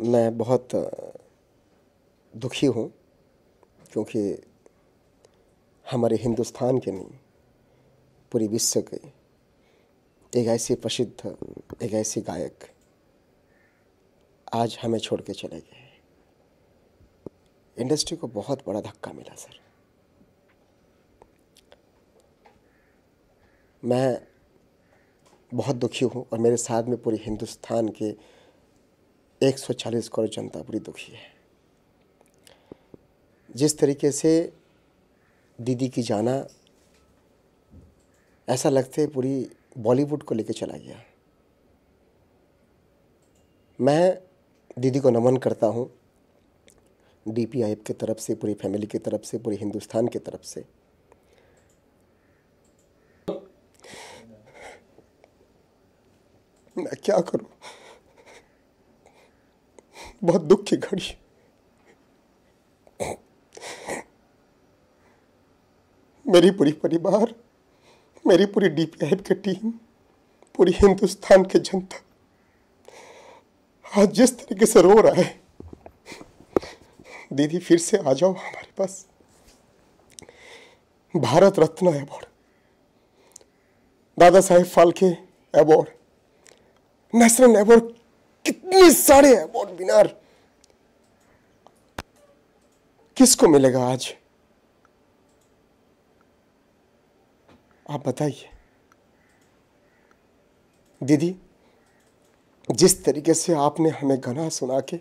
मैं बहुत दुखी हूँ क्योंकि हमारे हिंदुस्तान के नहीं पूरे विश्व के एक ऐसे प्रसिद्ध एक ऐसे गायक आज हमें छोड़ के चले गए इंडस्ट्री को बहुत बड़ा धक्का मिला सर मैं बहुत दुखी हूँ और मेरे साथ में पूरे हिंदुस्तान के एक सौ चालीस करोड़ जनता पूरी दुखी है जिस तरीके से दीदी की जाना ऐसा लगते पूरी बॉलीवुड को लेकर चला गया मैं दीदी को नमन करता हूँ डी पी एफ की तरफ से पूरी फैमिली की तरफ से पूरे हिंदुस्तान की तरफ से मैं क्या करूँ बहुत दुख की घड़ी मेरी पूरी परिवार मेरी पूरी डीपीआईएफ की टीम पूरी हिंदुस्तान की जनता आज जिस तरीके से रो रहा है दीदी फिर से आ जाओ हमारे पास Bharat Ratna award Dada Saheb Phalke award national award कितने सारे अवॉर्ड बिनार किसको मिलेगा आज आप बताइए दीदी जिस तरीके से आपने हमें गाना सुना के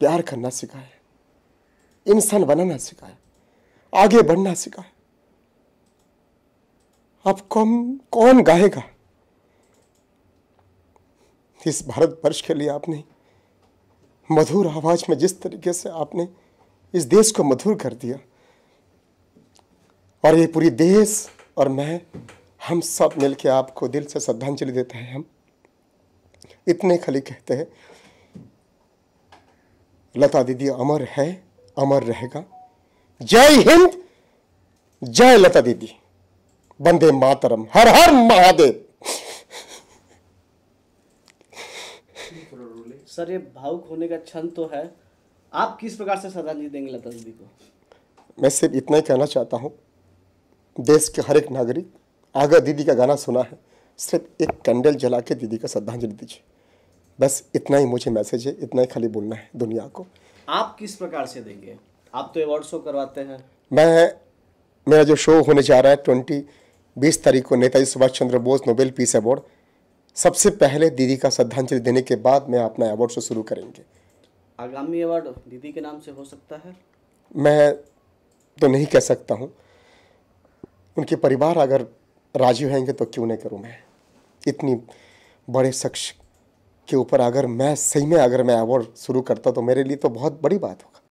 प्यार करना सिखाया इंसान बनाना सिखाया आगे बढ़ना सिखाया आप कौन कौन गाएगा इस भारतवर्ष के लिए आपने मधुर आवाज में जिस तरीके से आपने इस देश को मधुर कर दिया और ये पूरी देश और मैं हम सब मिलके आपको दिल से श्रद्धांजलि देते हैं हम इतने खाली कहते हैं लता दीदी अमर है अमर रहेगा जय हिंद जय लता दीदी बंदे मातरम हर हर महादेव सर ये भावुक होने का क्षण तो है आप किस प्रकार से श्रद्धांजलि देंगे लता दीदी को मैं सिर्फ इतना ही कहना चाहता हूँ देश के हर एक नागरिक अगर दीदी का गाना सुना है सिर्फ एक कैंडल जला के दीदी का श्रद्धांजलि दीजिए बस इतना ही मुझे मैसेज है इतना ही खाली बोलना है दुनिया को आप किस प्रकार से देंगे आप तो अवार्ड शो करवाते हैं मैं मेरा जो शो होने जा रहा है ट्वेंटी बीस तारीख को Netaji Subhash Chandra Bose Nobel peace award सबसे पहले दीदी का श्रद्धांजलि देने के बाद मैं अपना अवार्ड शो शुरू करेंगे आगामी अवार्ड दीदी के नाम से हो सकता है मैं तो नहीं कह सकता हूँ उनके परिवार अगर राजी होंगे तो क्यों नहीं करूँ मैं इतनी बड़े शख्स के ऊपर अगर मैं सही में अगर मैं अवार्ड शुरू करता तो मेरे लिए तो बहुत बड़ी बात होगी